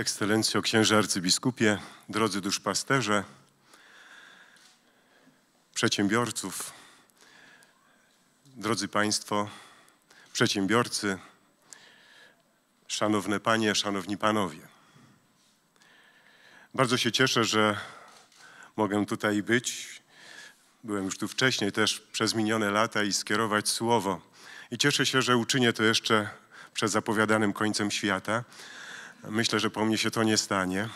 Ekscelencjo księże arcybiskupie, drodzy duszpasterze, przedsiębiorców, drodzy państwo, przedsiębiorcy, szanowne panie, szanowni panowie. Bardzo się cieszę, że mogę tutaj być. Byłem już tu wcześniej też przez minione lata i skierować słowo. I cieszę się, że uczynię to jeszcze przed zapowiadanym końcem świata, Myślę, że po mnie się to nie stanie.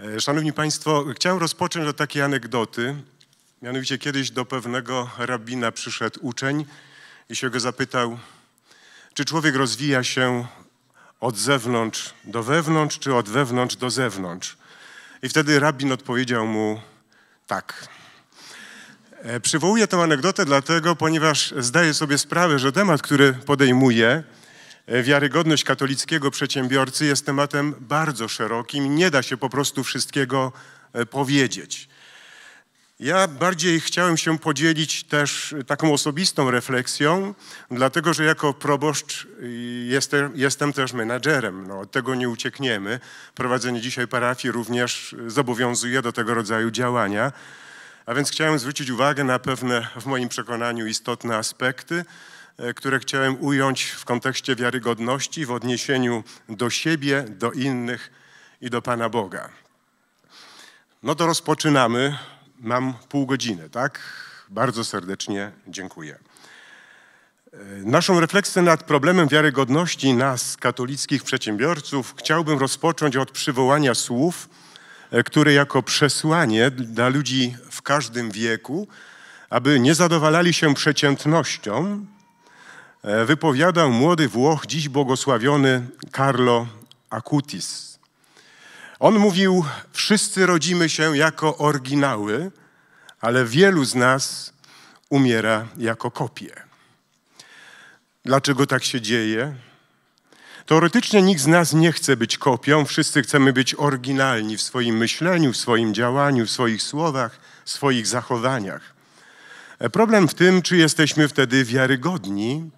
E, szanowni Państwo, chciałem rozpocząć od takiej anegdoty. Mianowicie kiedyś do pewnego rabina przyszedł uczeń i się go zapytał, czy człowiek rozwija się od zewnątrz do wewnątrz, czy od wewnątrz do zewnątrz. I wtedy rabin odpowiedział mu tak. E, przywołuję tę anegdotę dlatego, ponieważ zdaję sobie sprawę, że temat, który podejmuję, E, wiarygodność katolickiego przedsiębiorcy jest tematem bardzo szerokim. Nie da się po prostu wszystkiego e, powiedzieć. Ja bardziej chciałem się podzielić też e, taką osobistą refleksją, dlatego że jako proboszcz jestem, jestem też menadżerem. No, od tego nie uciekniemy. Prowadzenie dzisiaj parafii również zobowiązuje do tego rodzaju działania. A więc chciałem zwrócić uwagę na pewne, w moim przekonaniu, istotne aspekty, E, które chciałem ująć w kontekście wiarygodności w odniesieniu do siebie, do innych i do Pana Boga. No to rozpoczynamy. Mam pół godziny, tak? Bardzo serdecznie dziękuję. E, naszą refleksję nad problemem wiarygodności nas, katolickich przedsiębiorców, chciałbym rozpocząć od przywołania słów, e, które jako przesłanie dla ludzi w każdym wieku, aby nie zadowalali się przeciętnością, E, wypowiadał młody Włoch, dziś błogosławiony Carlo Acutis. On mówił: Wszyscy rodzimy się jako oryginały, ale wielu z nas umiera jako kopie. Dlaczego tak się dzieje? Teoretycznie nikt z nas nie chce być kopią, wszyscy chcemy być oryginalni w swoim myśleniu, w swoim działaniu, w swoich słowach, w swoich zachowaniach. E, problem w tym, czy jesteśmy wtedy wiarygodni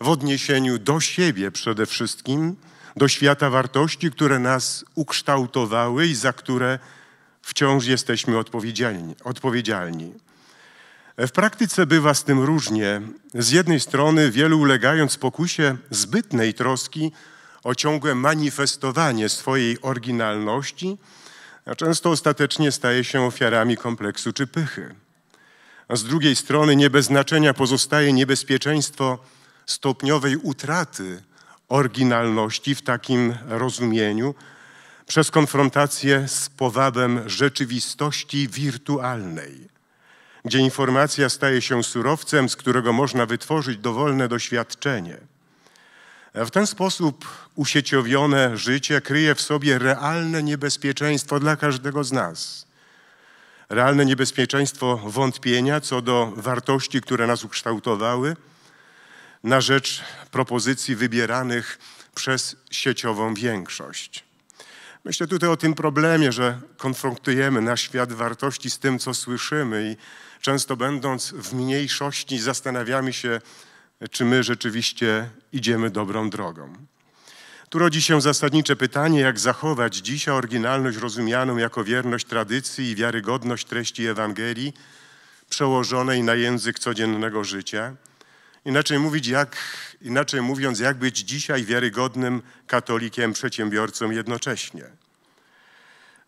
w odniesieniu do siebie przede wszystkim, do świata wartości, które nas ukształtowały i za które wciąż jesteśmy odpowiedzialni. odpowiedzialni. W praktyce bywa z tym różnie. Z jednej strony wielu ulegając pokusie zbytnej troski o ciągłe manifestowanie swojej oryginalności, a często ostatecznie staje się ofiarami kompleksu czy pychy. A z drugiej strony nie bez znaczenia pozostaje niebezpieczeństwo stopniowej utraty oryginalności w takim rozumieniu przez konfrontację z powabem rzeczywistości wirtualnej, gdzie informacja staje się surowcem, z którego można wytworzyć dowolne doświadczenie. W ten sposób usieciowione życie kryje w sobie realne niebezpieczeństwo dla każdego z nas. Realne niebezpieczeństwo wątpienia co do wartości, które nas ukształtowały – na rzecz propozycji wybieranych przez sieciową większość. Myślę tutaj o tym problemie, że konfrontujemy na świat wartości z tym, co słyszymy, i często będąc w mniejszości, zastanawiamy się, czy my rzeczywiście idziemy dobrą drogą. Tu rodzi się zasadnicze pytanie, jak zachować dzisiaj oryginalność rozumianą jako wierność tradycji i wiarygodność treści Ewangelii przełożonej na język codziennego życia Inaczej, mówić jak, inaczej mówiąc, jak być dzisiaj wiarygodnym katolikiem, przedsiębiorcą jednocześnie.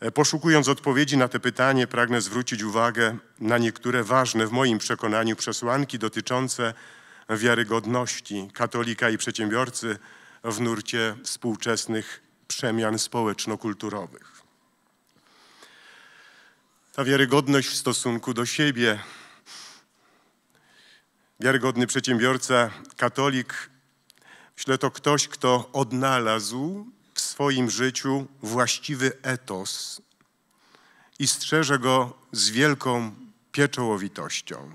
E, poszukując odpowiedzi na te pytanie, pragnę zwrócić uwagę na niektóre ważne w moim przekonaniu przesłanki dotyczące wiarygodności katolika i przedsiębiorcy w nurcie współczesnych przemian społeczno-kulturowych. Ta wiarygodność w stosunku do siebie wiarygodny przedsiębiorca, katolik, myślę to ktoś, kto odnalazł w swoim życiu właściwy etos i strzeże go z wielką pieczołowitością.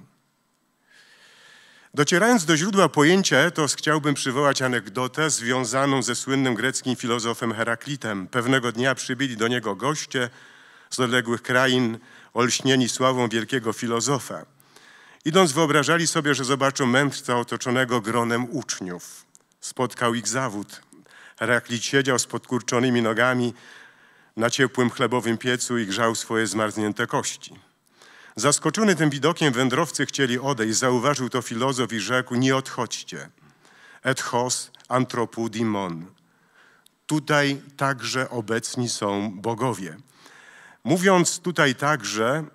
Docierając do źródła pojęcia etos, chciałbym przywołać anegdotę związaną ze słynnym greckim filozofem Heraklitem. Pewnego dnia przybyli do niego goście z odległych krain, olśnieni sławą wielkiego filozofa. Idąc, wyobrażali sobie, że zobaczą mędrca otoczonego gronem uczniów. Spotkał ich zawód. Heraklit siedział z podkurczonymi nogami na ciepłym chlebowym piecu i grzał swoje zmarznięte kości. Zaskoczony tym widokiem wędrowcy chcieli odejść. Zauważył to filozof i rzekł, nie odchodźcie. Et hos antropu dimon. Tutaj także obecni są bogowie. Mówiąc tutaj także,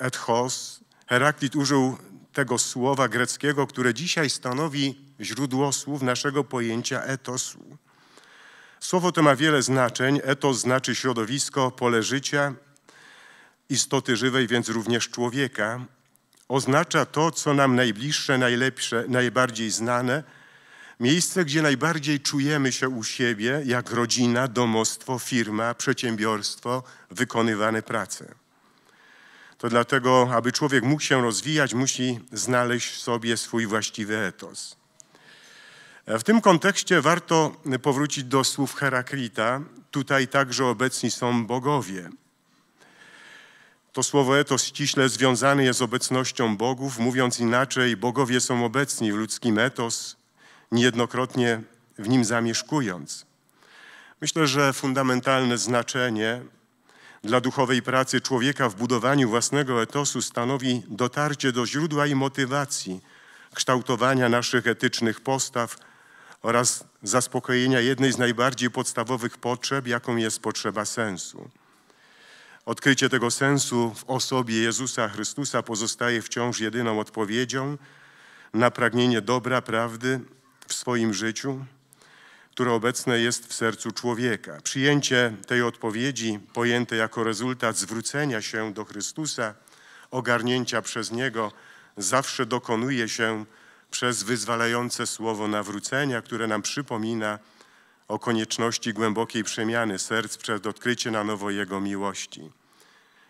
et hos Heraklit użył tego słowa greckiego, które dzisiaj stanowi źródło słów naszego pojęcia etosu. Słowo to ma wiele znaczeń. Etos znaczy środowisko, pole życia, istoty żywej, więc również człowieka. Oznacza to, co nam najbliższe, najlepsze, najbardziej znane, miejsce, gdzie najbardziej czujemy się u siebie, jak rodzina, domostwo, firma, przedsiębiorstwo, wykonywane prace. To dlatego, aby człowiek mógł się rozwijać, musi znaleźć w sobie swój właściwy etos. E, w tym kontekście warto powrócić do słów Heraklita. Tutaj także obecni są bogowie. To słowo etos ściśle związane jest z obecnością bogów. Mówiąc inaczej, bogowie są obecni w ludzkim etos, niejednokrotnie w nim zamieszkując. Myślę, że fundamentalne znaczenie dla duchowej pracy człowieka w budowaniu własnego etosu stanowi dotarcie do źródła i motywacji kształtowania naszych etycznych postaw oraz zaspokojenia jednej z najbardziej podstawowych potrzeb, jaką jest potrzeba sensu. Odkrycie tego sensu w osobie Jezusa Chrystusa pozostaje wciąż jedyną odpowiedzią na pragnienie dobra, prawdy w swoim życiu, które obecne jest w sercu człowieka. Przyjęcie tej odpowiedzi, pojęte jako rezultat zwrócenia się do Chrystusa, ogarnięcia przez Niego, zawsze dokonuje się przez wyzwalające słowo nawrócenia, które nam przypomina o konieczności głębokiej przemiany serc przed odkryciem na nowo Jego miłości.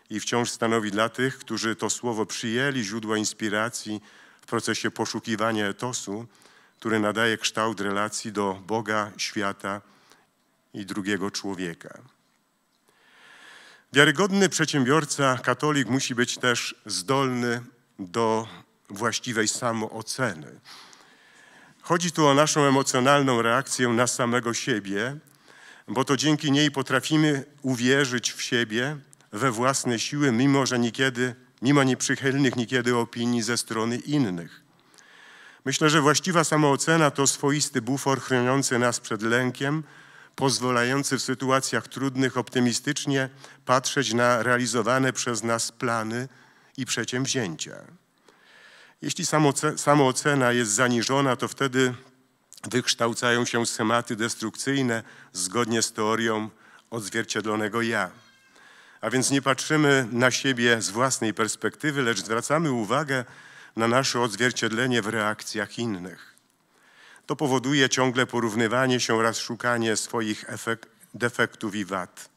I wciąż stanowi dla tych, którzy to słowo przyjęli, źródło inspiracji w procesie poszukiwania etosu, które nadaje kształt relacji do Boga, świata i drugiego człowieka. Wiarygodny przedsiębiorca, katolik musi być też zdolny do właściwej samooceny. Chodzi tu o naszą emocjonalną reakcję na samego siebie, bo to dzięki niej potrafimy uwierzyć w siebie, we własne siły, mimo że niekiedy, mimo nieprzychylnych niekiedy opinii ze strony innych. Myślę, że właściwa samoocena to swoisty bufor chroniący nas przed lękiem, pozwalający w sytuacjach trudnych optymistycznie patrzeć na realizowane przez nas plany i przedsięwzięcia. Jeśli samoocena jest zaniżona, to wtedy wykształcają się schematy destrukcyjne zgodnie z teorią odzwierciedlonego ja. A więc nie patrzymy na siebie z własnej perspektywy, lecz zwracamy uwagę na nasze odzwierciedlenie w reakcjach innych. To powoduje ciągle porównywanie się oraz szukanie swoich defektów i wad.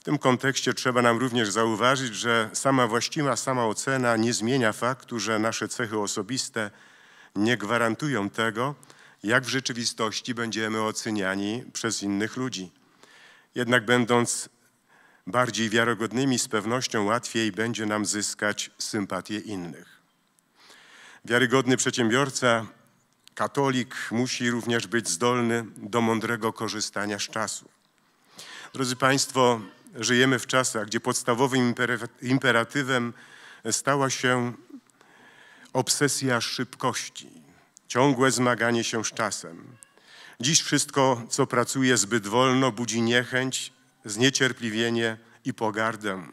W tym kontekście trzeba nam również zauważyć, że sama właściwa sama ocena nie zmienia faktu, że nasze cechy osobiste nie gwarantują tego, jak w rzeczywistości będziemy oceniani przez innych ludzi. Jednak będąc bardziej wiarygodnymi, z pewnością łatwiej będzie nam zyskać sympatię innych. Wiarygodny przedsiębiorca, katolik musi również być zdolny do mądrego korzystania z czasu. Drodzy Państwo, żyjemy w czasach, gdzie podstawowym imperatywem stała się obsesja szybkości, ciągłe zmaganie się z czasem. Dziś wszystko, co pracuje zbyt wolno, budzi niechęć, zniecierpliwienie i pogardę,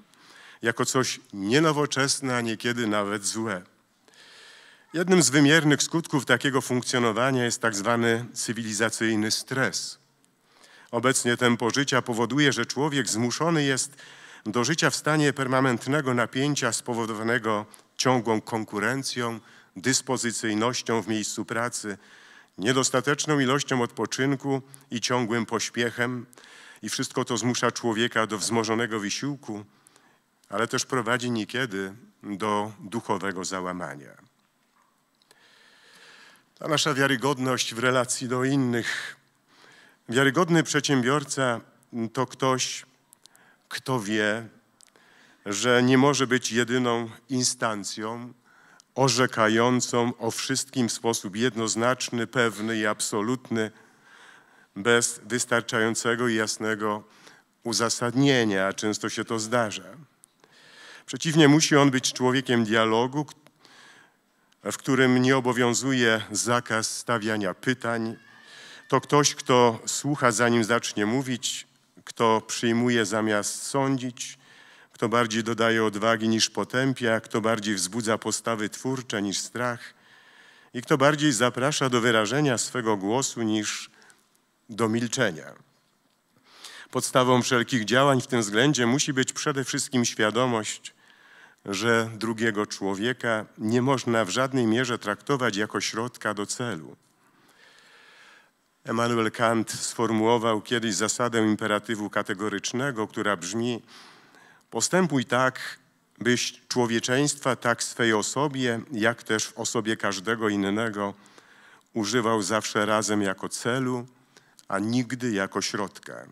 jako coś nienowoczesne, a niekiedy nawet złe. Jednym z wymiernych skutków takiego funkcjonowania jest tak zwany cywilizacyjny stres. Obecnie tempo życia powoduje, że człowiek zmuszony jest do życia w stanie permanentnego napięcia spowodowanego ciągłą konkurencją, dyspozycyjnością w miejscu pracy, niedostateczną ilością odpoczynku i ciągłym pośpiechem. I wszystko to zmusza człowieka do wzmożonego wysiłku, ale też prowadzi niekiedy do duchowego załamania. Ta nasza wiarygodność w relacji do innych. Wiarygodny przedsiębiorca to ktoś, kto wie, że nie może być jedyną instancją orzekającą o wszystkim w sposób jednoznaczny, pewny i absolutny, bez wystarczającego i jasnego uzasadnienia, a często się to zdarza. Przeciwnie, musi on być człowiekiem dialogu, w którym nie obowiązuje zakaz stawiania pytań. To ktoś, kto słucha zanim zacznie mówić, kto przyjmuje zamiast sądzić, kto bardziej dodaje odwagi niż potępia, kto bardziej wzbudza postawy twórcze niż strach i kto bardziej zaprasza do wyrażenia swego głosu niż do milczenia. Podstawą wszelkich działań w tym względzie musi być przede wszystkim świadomość, że drugiego człowieka nie można w żadnej mierze traktować jako środka do celu. Emanuel Kant sformułował kiedyś zasadę imperatywu kategorycznego, która brzmi: Postępuj tak, byś człowieczeństwa tak swej osobie, jak też w osobie każdego innego używał zawsze razem jako celu, a nigdy jako środka.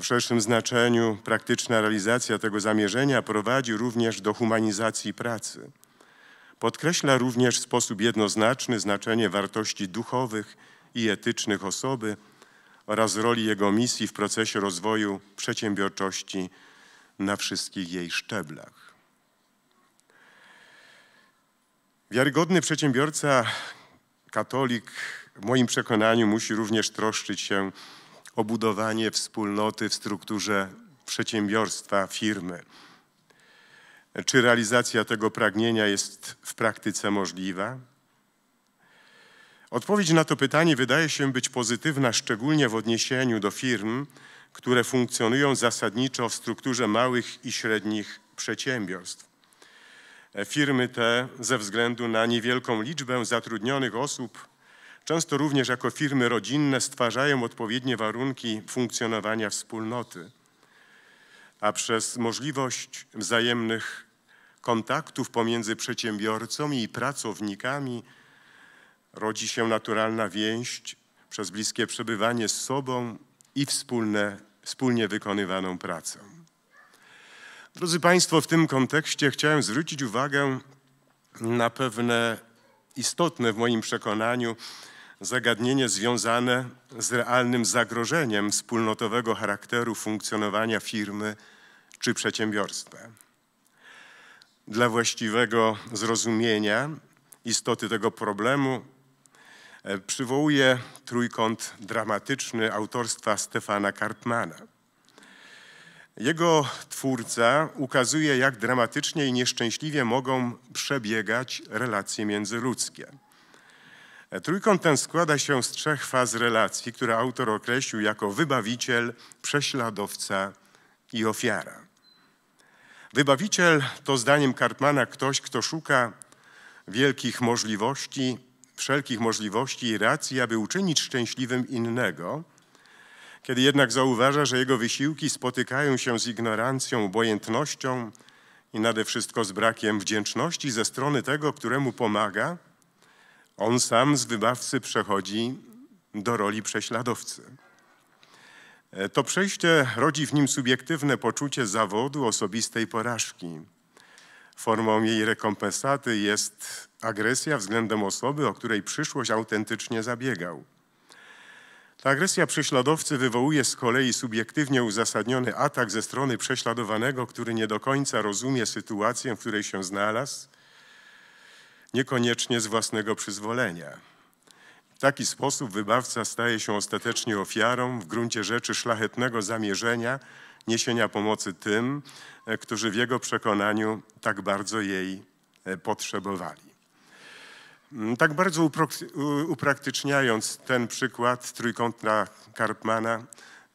W szerszym znaczeniu praktyczna realizacja tego zamierzenia prowadzi również do humanizacji pracy. Podkreśla również w sposób jednoznaczny znaczenie wartości duchowych i etycznych osoby oraz roli jego misji w procesie rozwoju przedsiębiorczości na wszystkich jej szczeblach. Wiarygodny przedsiębiorca, katolik, w moim przekonaniu musi również troszczyć się o budowanie wspólnoty w strukturze przedsiębiorstwa, firmy. Czy realizacja tego pragnienia jest w praktyce możliwa? Odpowiedź na to pytanie wydaje się być pozytywna, szczególnie w odniesieniu do firm, które funkcjonują zasadniczo w strukturze małych i średnich przedsiębiorstw. Firmy te ze względu na niewielką liczbę zatrudnionych osób często również jako firmy rodzinne stwarzają odpowiednie warunki funkcjonowania wspólnoty, a przez możliwość wzajemnych kontaktów pomiędzy przedsiębiorcami i pracownikami rodzi się naturalna więź przez bliskie przebywanie z sobą i wspólne, wspólnie wykonywaną pracę. Drodzy Państwo, w tym kontekście chciałem zwrócić uwagę na pewne istotne w moim przekonaniu zagadnienie związane z realnym zagrożeniem wspólnotowego charakteru funkcjonowania firmy czy przedsiębiorstwa. Dla właściwego zrozumienia istoty tego problemu e, przywołuje trójkąt dramatyczny autorstwa Stefana Karpmana. Jego twórca ukazuje, jak dramatycznie i nieszczęśliwie mogą przebiegać relacje międzyludzkie. Trójkąt ten składa się z trzech faz relacji, które autor określił jako wybawiciel, prześladowca i ofiara. Wybawiciel to zdaniem Kartmana ktoś, kto szuka wielkich możliwości, wszelkich możliwości i racji, aby uczynić szczęśliwym innego, kiedy jednak zauważa, że jego wysiłki spotykają się z ignorancją, obojętnością i nade wszystko z brakiem wdzięczności ze strony tego, któremu pomaga – on sam z wybawcy przechodzi do roli prześladowcy. E, to przejście rodzi w nim subiektywne poczucie zawodu, osobistej porażki. Formą jej rekompensaty jest agresja względem osoby, o której przyszłość autentycznie zabiegał. Ta agresja prześladowcy wywołuje z kolei subiektywnie uzasadniony atak ze strony prześladowanego, który nie do końca rozumie sytuację, w której się znalazł niekoniecznie z własnego przyzwolenia. W taki sposób wybawca staje się ostatecznie ofiarą w gruncie rzeczy szlachetnego zamierzenia niesienia pomocy tym, e, którzy w jego przekonaniu tak bardzo jej e, potrzebowali. Mm, tak bardzo upraktyczniając ten przykład trójkątna Karpmana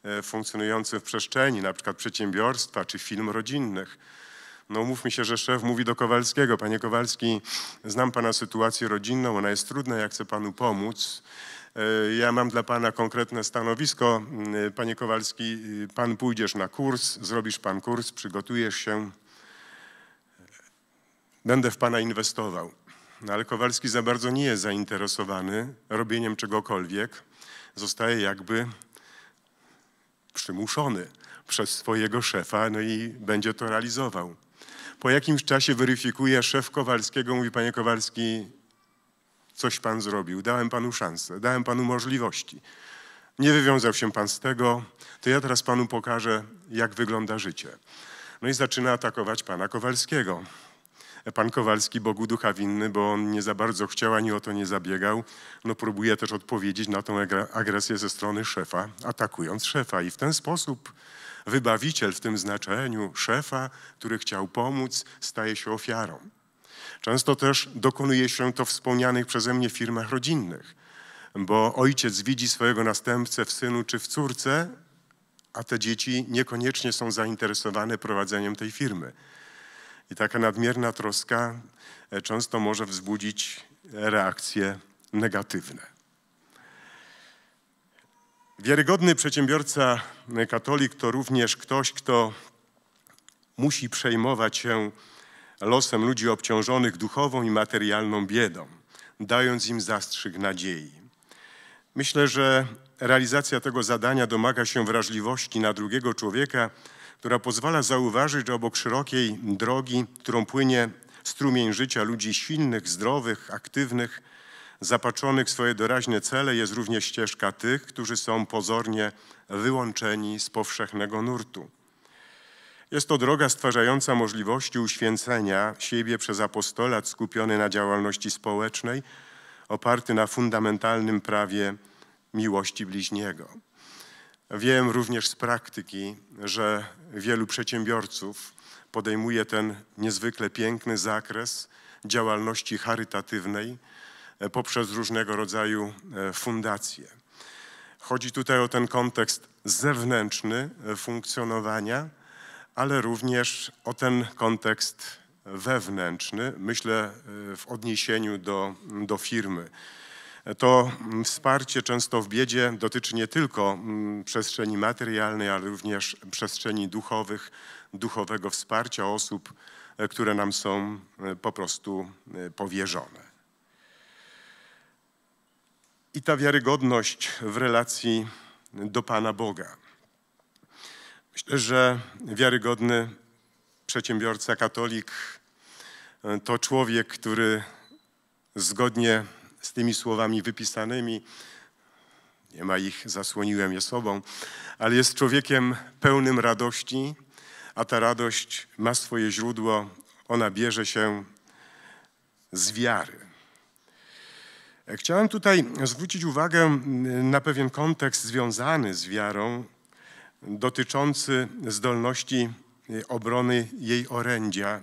e, funkcjonujący w przestrzeni, na przykład przedsiębiorstwa czy film rodzinnych, no mów mi się, że szef mówi do Kowalskiego, panie Kowalski, znam pana sytuację rodzinną, ona jest trudna, ja chcę panu pomóc. E, ja mam dla pana konkretne stanowisko, e, panie Kowalski, e, pan pójdziesz na kurs, zrobisz pan kurs, przygotujesz się, będę w pana inwestował. No ale Kowalski za bardzo nie jest zainteresowany robieniem czegokolwiek, zostaje jakby przymuszony przez swojego szefa, no i będzie to realizował. Po jakimś czasie weryfikuje szef Kowalskiego, mówi panie Kowalski, coś pan zrobił, dałem panu szansę, dałem panu możliwości. Nie wywiązał się pan z tego, to ja teraz panu pokażę, jak wygląda życie. No i zaczyna atakować pana Kowalskiego. Pan Kowalski Bogu ducha winny, bo on nie za bardzo chciał, ani o to nie zabiegał. No próbuje też odpowiedzieć na tą agresję ze strony szefa, atakując szefa. I w ten sposób wybawiciel w tym znaczeniu szefa, który chciał pomóc, staje się ofiarą. Często też dokonuje się to w wspomnianych przeze mnie firmach rodzinnych, bo ojciec widzi swojego następcę w synu czy w córce, a te dzieci niekoniecznie są zainteresowane prowadzeniem tej firmy. I taka nadmierna troska e, często może wzbudzić reakcje negatywne. Wiarygodny przedsiębiorca e, katolik to również ktoś, kto musi przejmować się losem ludzi obciążonych duchową i materialną biedą, dając im zastrzyk nadziei. Myślę, że realizacja tego zadania domaga się wrażliwości na drugiego człowieka, która pozwala zauważyć, że obok szerokiej drogi, którą płynie strumień życia ludzi silnych, zdrowych, aktywnych, zapatrzonych w swoje doraźne cele jest również ścieżka tych, którzy są pozornie wyłączeni z powszechnego nurtu. Jest to droga stwarzająca możliwości uświęcenia siebie przez apostolat skupiony na działalności społecznej, oparty na fundamentalnym prawie miłości bliźniego. Wiem również z praktyki, że wielu przedsiębiorców podejmuje ten niezwykle piękny zakres działalności charytatywnej, E, poprzez różnego rodzaju e, fundacje. Chodzi tutaj o ten kontekst zewnętrzny e, funkcjonowania, ale również o ten kontekst wewnętrzny, myślę w odniesieniu do, do firmy. To mm, wsparcie często w biedzie dotyczy nie tylko mm, przestrzeni materialnej, ale również przestrzeni duchowych, duchowego wsparcia osób, które nam są po prostu powierzone i ta wiarygodność w relacji do Pana Boga. Myślę, że wiarygodny przedsiębiorca, katolik to człowiek, który zgodnie z tymi słowami wypisanymi, nie ma ich, zasłoniłem je sobą, ale jest człowiekiem pełnym radości, a ta radość ma swoje źródło, ona bierze się z wiary. E, chciałem tutaj zwrócić uwagę na pewien kontekst związany z wiarą, dotyczący zdolności e, obrony jej orędzia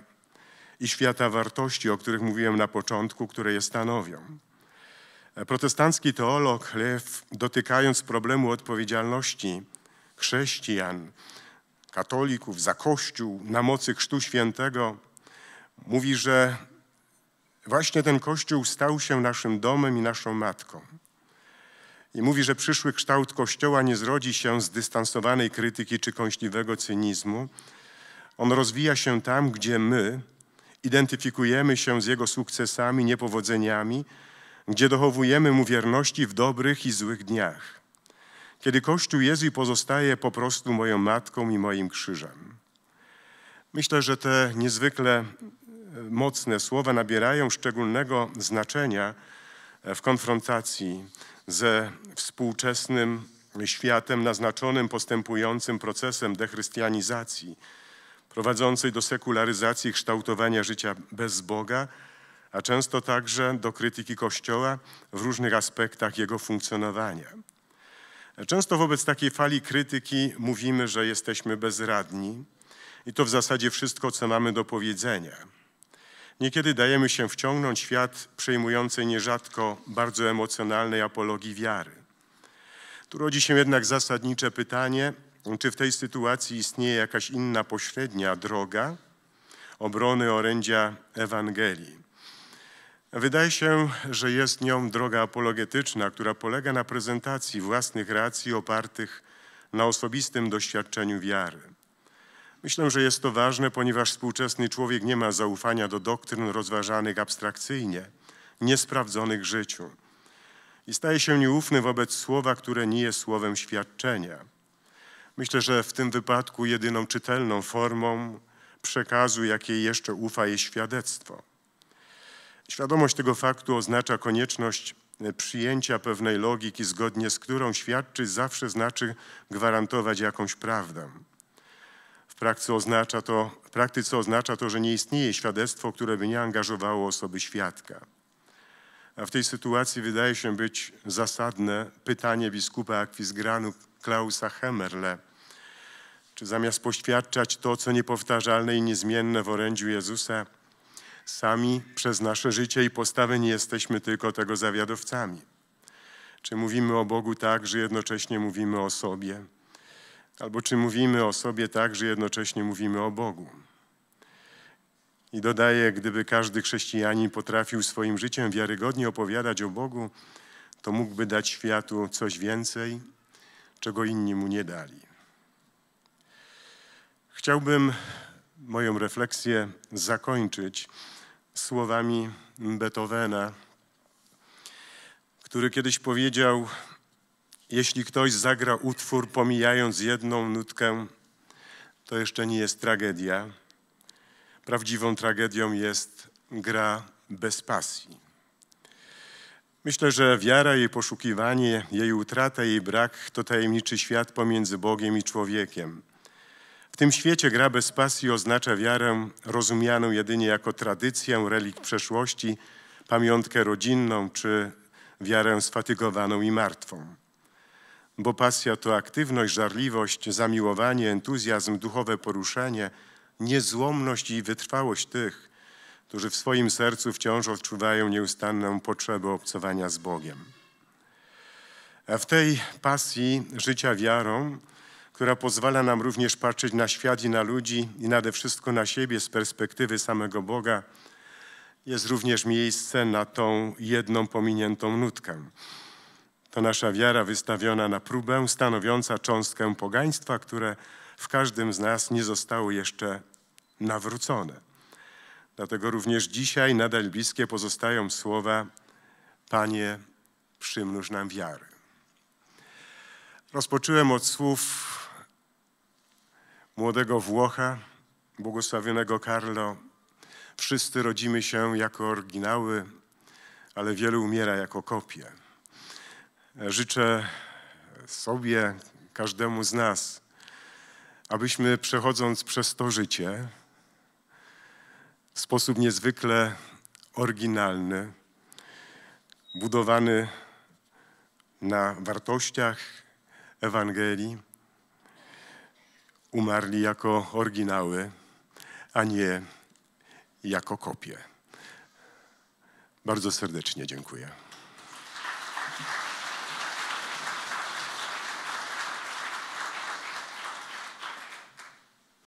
i świata wartości, o których mówiłem na początku, które je stanowią. E, protestancki teolog Lew, dotykając problemu odpowiedzialności chrześcijan, katolików za Kościół na mocy Chrztu Świętego, mówi, że Właśnie ten kościół stał się naszym domem i naszą matką. I mówi, że przyszły kształt kościoła nie zrodzi się z dystansowanej krytyki czy kąśliwego cynizmu. On rozwija się tam, gdzie my identyfikujemy się z jego sukcesami, niepowodzeniami, gdzie dochowujemy mu wierności w dobrych i złych dniach. Kiedy Kościół i pozostaje po prostu moją matką i moim krzyżem. Myślę, że te niezwykle mocne słowa nabierają szczególnego znaczenia w konfrontacji ze współczesnym światem naznaczonym postępującym procesem dechrystianizacji, prowadzącej do sekularyzacji kształtowania życia bez Boga, a często także do krytyki Kościoła w różnych aspektach jego funkcjonowania. Często wobec takiej fali krytyki mówimy, że jesteśmy bezradni i to w zasadzie wszystko, co mamy do powiedzenia. Niekiedy dajemy się wciągnąć w świat przejmującej nierzadko bardzo emocjonalnej apologii wiary. Tu rodzi się jednak zasadnicze pytanie, czy w tej sytuacji istnieje jakaś inna pośrednia droga obrony orędzia Ewangelii. Wydaje się, że jest nią droga apologetyczna, która polega na prezentacji własnych racji opartych na osobistym doświadczeniu wiary. Myślę, że jest to ważne, ponieważ współczesny człowiek nie ma zaufania do doktryn rozważanych abstrakcyjnie, niesprawdzonych w życiu. I staje się nieufny wobec słowa, które nie jest słowem świadczenia. Myślę, że w tym wypadku jedyną czytelną formą przekazu, jakiej jeszcze ufa, jest świadectwo. Świadomość tego faktu oznacza konieczność przyjęcia pewnej logiki, zgodnie z którą świadczy zawsze znaczy gwarantować jakąś prawdę praktyce oznacza to, praktyce oznacza to że nie istnieje świadectwo, które by nie angażowało osoby świadka. A w tej sytuacji wydaje się być zasadne pytanie biskupa Akwizgranu Klausa Hemmerle, czy zamiast poświadczać to, co niepowtarzalne i niezmienne w orędziu Jezusa, sami przez nasze życie i postawy nie jesteśmy tylko tego zawiadowcami? Czy mówimy o Bogu tak, że jednocześnie mówimy o sobie? Albo czy mówimy o sobie tak, że jednocześnie mówimy o Bogu? I dodaję, gdyby każdy chrześcijanin potrafił swoim życiem wiarygodnie opowiadać o Bogu, to mógłby dać światu coś więcej, czego inni mu nie dali. Chciałbym moją refleksję zakończyć słowami Beethovena, który kiedyś powiedział: jeśli ktoś zagra utwór pomijając jedną nutkę, to jeszcze nie jest tragedia. Prawdziwą tragedią jest gra bez pasji. Myślę, że wiara, jej poszukiwanie, jej utrata, jej brak to tajemniczy świat pomiędzy Bogiem i człowiekiem. W tym świecie gra bez pasji oznacza wiarę rozumianą jedynie jako tradycję, relik przeszłości, pamiątkę rodzinną czy wiarę sfatygowaną i martwą bo pasja to aktywność, żarliwość, zamiłowanie, entuzjazm, duchowe poruszenie, niezłomność i wytrwałość tych, którzy w swoim sercu wciąż odczuwają nieustanną potrzebę obcowania z Bogiem. A w tej pasji życia wiarą, która pozwala nam również patrzeć na świat i na ludzi i nade wszystko na siebie z perspektywy samego Boga, jest również miejsce na tą jedną pominiętą nutkę. To nasza wiara wystawiona na próbę, stanowiąca cząstkę pogaństwa, które w każdym z nas nie zostało jeszcze nawrócone. Dlatego również dzisiaj nadal bliskie pozostają słowa: Panie, przymnóż nam wiary. Rozpocząłem od słów młodego Włocha, błogosławionego Carlo. Wszyscy rodzimy się jako oryginały, ale wielu umiera jako kopie. Życzę sobie, każdemu z nas, abyśmy przechodząc przez to życie w sposób niezwykle oryginalny, budowany na wartościach Ewangelii, umarli jako oryginały, a nie jako kopie. Bardzo serdecznie dziękuję.